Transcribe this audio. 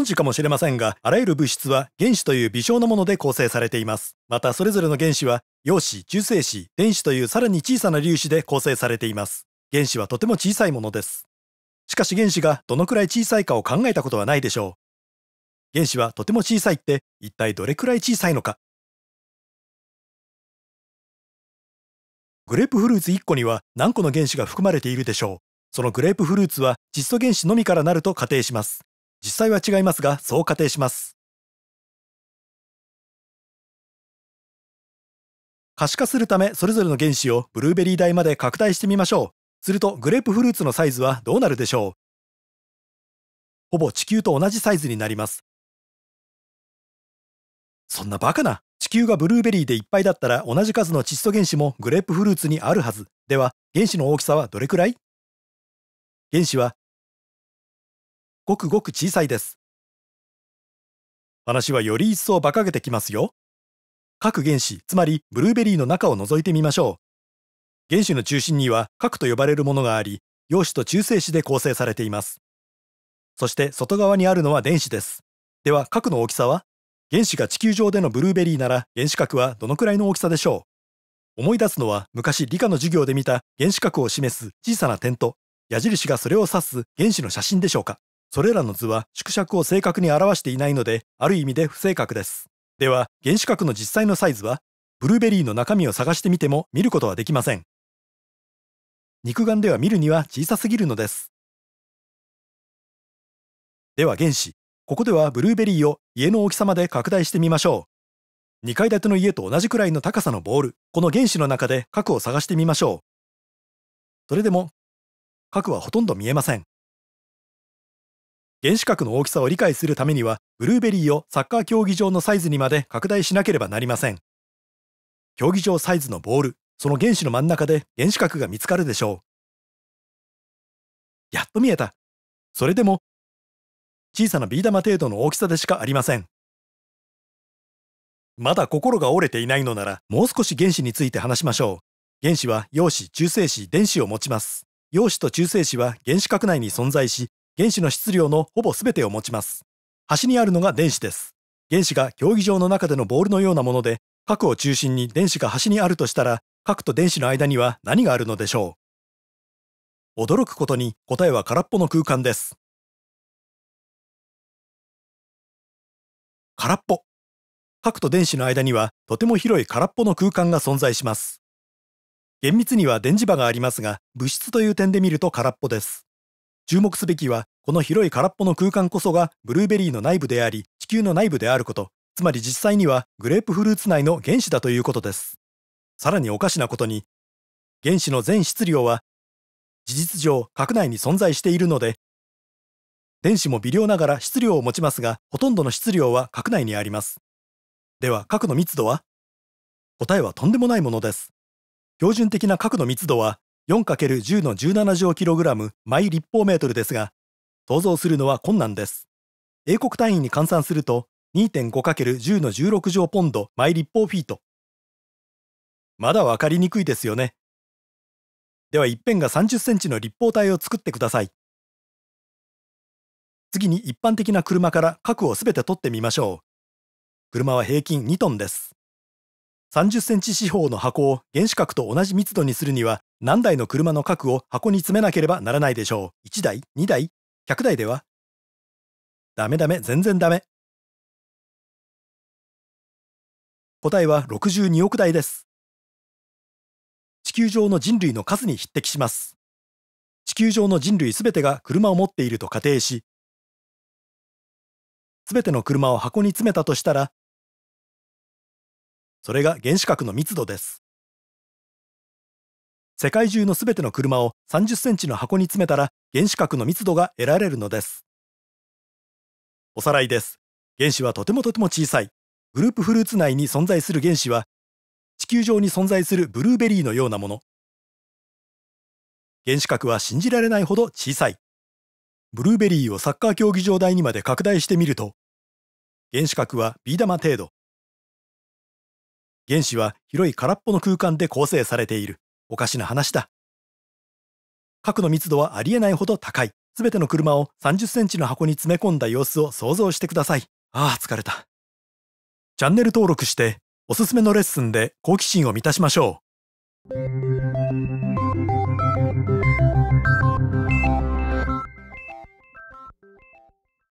存知かもしれませんが、あらゆる物質は原子という微小なもので構成されています。またそれぞれの原子は、陽子、中性子、電子というさらに小さな粒子で構成されています。原子はとても小さいものです。しかし原子がどのくらい小さいかを考えたことはないでしょう。原子はとても小さいって一体どれくらい小さいのか。グレープフルーツ1個には何個の原子が含まれているでしょう。そのグレープフルーツは窒素原子のみからなると仮定します。実際は違いますが、そう仮定します。可視化するため、それぞれの原子をブルーベリー大まで拡大してみましょう。すると、グレープフルーツのサイズはどうなるでしょうほぼ地球と同じサイズになります。そんなバカな地球がブルーベリーでいっぱいだったら同じ数の窒素原子もグレープフルーツにあるはず。では、原子の大きさはどれくらい原子はごくごく小さいです。話はより一層馬鹿げてきますよ。各原子、つまりブルーベリーの中を覗いてみましょう。原子の中心には核と呼ばれるものがあり、陽子と中性子で構成されています。そして外側にあるのは電子です。では核の大きさは原子が地球上でのブルーベリーなら原子核はどのくらいの大きさでしょう思い出すのは昔理科の授業で見た原子核を示す小さな点と矢印がそれを指す原子の写真でしょうかそれらの図は縮尺を正確に表していないので、ある意味で不正確です。では、原子核の実際のサイズは、ブルーベリーの中身を探してみても見ることはできません。肉眼では見るには小さすぎるのです。では原子。ここではブルーベリーを家の大きさまで拡大してみましょう。2階建ての家と同じくらいの高さのボール、この原子の中で核を探してみましょう。それでも、核はほとんど見えません。原子核の大きさを理解するためには、ブルーベリーをサッカー競技場のサイズにまで拡大しなければなりません。競技場サイズのボール、その原子の真ん中で原子核が見つかるでしょう。やっと見えた。それでも、小さなビー玉程度の大きさでしかありません。まだ心が折れていないのなら、もう少し原子について話しましょう。原子は陽子、中性子、電子を持ちます。陽子と中性子は原子核内に存在し、原子の質量のほぼ全てを持ちます。端にあるのが電子です。原子が競技場の中でのボールのようなもので、核を中心に電子が端にあるとしたら、核と電子の間には何があるのでしょう驚くことに答えは空っぽの空間です。空っぽ。核と電子の間にはとても広い空っぽの空間が存在します。厳密には電磁場がありますが、物質という点で見ると空っぽです。注目すべきは、この広い空っぽの空間こそがブルーベリーの内部であり、地球の内部であること、つまり実際にはグレープフルーツ内の原子だということです。さらにおかしなことに、原子の全質量は事実上核内に存在しているので電子も微量ながら質量を持ちますがほとんどの質量は核内にありますでは核の密度は答えはとんでもないものです標準的な核の密度は 4×10 の17乗キログラム毎立方メートルですが、想像するのは困難です。英国単位に換算すると 2.5×10 の16乗ポンド毎立方フィート。まだ分かりにくいですよね。では一辺が30センチの立方体を作ってください。次に一般的な車から角をすべて取ってみましょう。車は平均2トンです。30センチ四方の箱を原子核と同じ密度にするには何台の車の核を箱に詰めなければならないでしょう。1台 ?2 台 ?100 台ではダメダメ、全然ダメ。答えは62億台です。地球上の人類の数に匹敵します。地球上の人類すべてが車を持っていると仮定し、すべての車を箱に詰めたとしたら、それが原子核の密度です。世界中のすべての車を30センチの箱に詰めたら原子核の密度が得られるのです。おさらいです。原子はとてもとても小さい。グループフルーツ内に存在する原子は地球上に存在するブルーベリーのようなもの。原子核は信じられないほど小さい。ブルーベリーをサッカー競技場台にまで拡大してみると原子核はビー玉程度。原子は広い空っぽの空間で構成されている。おかしな話だ。核の密度はありえないほど高い。すべての車を30センチの箱に詰め込んだ様子を想像してください。ああ、疲れた。チャンネル登録して、おすすめのレッスンで好奇心を満たしましょう。